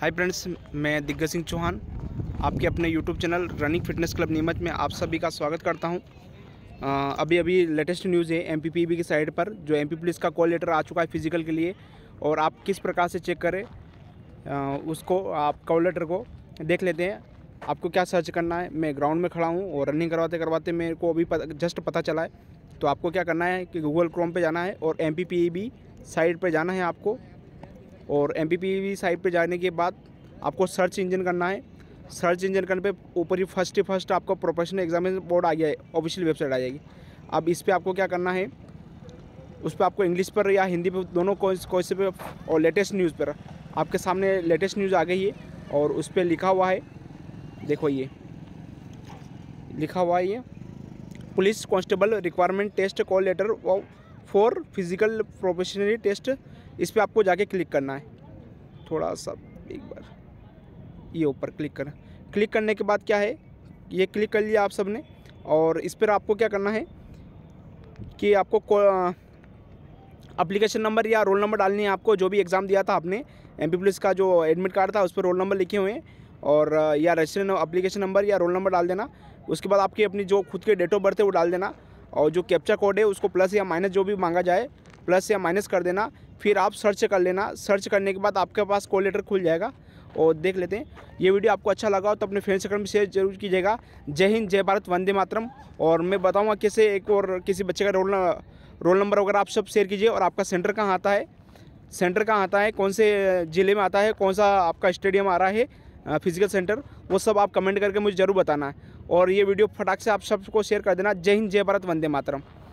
hi friends मैं दिग्गज सिंह चौहान आपके अपने YouTube channel running fitness club Neemuch में आप सभी का स्वागत करता हूं अभी अभी लेटेस्ट न्यूज़ है एम पी की साइड पर जो एम पुलिस का कॉल लेटर आ चुका है फिजिकल के लिए और आप किस प्रकार से चेक करें आ, उसको आप कॉल लेटर को देख लेते हैं आपको क्या सर्च करना है मैं ग्राउंड में खड़ा हूँ और रनिंग करवाते करवाते मेरे को अभी जस्ट पता चला है तो आपको क्या करना है कि गूगल क्रोम पर जाना है और एम साइट पर जाना है आपको और एम पी साइट पर जाने के बाद आपको सर्च इंजन करना है सर्च इंजन करने पे ऊपर ही फर्स्ट ही फर्स्ट आपका प्रोफेशनल एग्जामिनेशन बोर्ड आ गया है ऑफिशियल वेबसाइट आ जाएगी अब इस पर आपको क्या करना है उस पर आपको इंग्लिश पर या हिंदी पर दोनों क्वेश्चन पे और लेटेस्ट न्यूज़ पर आपके सामने लेटेस्ट न्यूज़ आ गई है और उस पर लिखा हुआ है देखो ये लिखा हुआ है ये police constable requirement test call letter for physical professionally test इस पर आपको जाके क्लिक करना है थोड़ा सा एक बार ये ऊपर क्लिक करना क्लिक करने के बाद क्या है ये क्लिक कर लिया आप सब ने और इस पर आपको क्या करना है कि आपको अप्लीकेशन नंबर या रोल नंबर डालनी है आपको जो भी एग्ज़ाम दिया था आपने एम पी पुलिस का जो एडमिट कार्ड था उस पर रोल नंबर लिखे हुए हैं और या रजिस्टर अप्लीकेशन नंबर या रोल नंबर डाल देना उसके बाद आपकी अपनी जो खुद के डेट ऑफ बर्थ है वो डाल देना और जो कैप्चा कोड है उसको प्लस या माइनस जो भी मांगा जाए प्लस या माइनस कर देना फिर आप सर्च कर लेना सर्च करने के बाद आपके पास कॉल लेटर खुल जाएगा और देख लेते हैं ये वीडियो आपको अच्छा लगा हो तो अपने फ्रेंड सर्कल में शेयर जरूर कीजिएगा जय हिंद जय भारत वंदे मातरम और मैं बताऊँगा कैसे एक और किसी बच्चे का रोल रोल नंबर वगैरह आप सब शेयर कीजिए और आपका सेंटर कहाँ आता है सेंटर कहाँ आता है कौन से ज़िले में आता है कौन सा आपका स्टेडियम आ रहा है फिजिकल सेंटर वो सब आप कमेंट करके मुझे ज़रूर बताना है और ये वीडियो फटाक से आप सबको शेयर कर देना जय हिंद जय भारत वंदे मातरम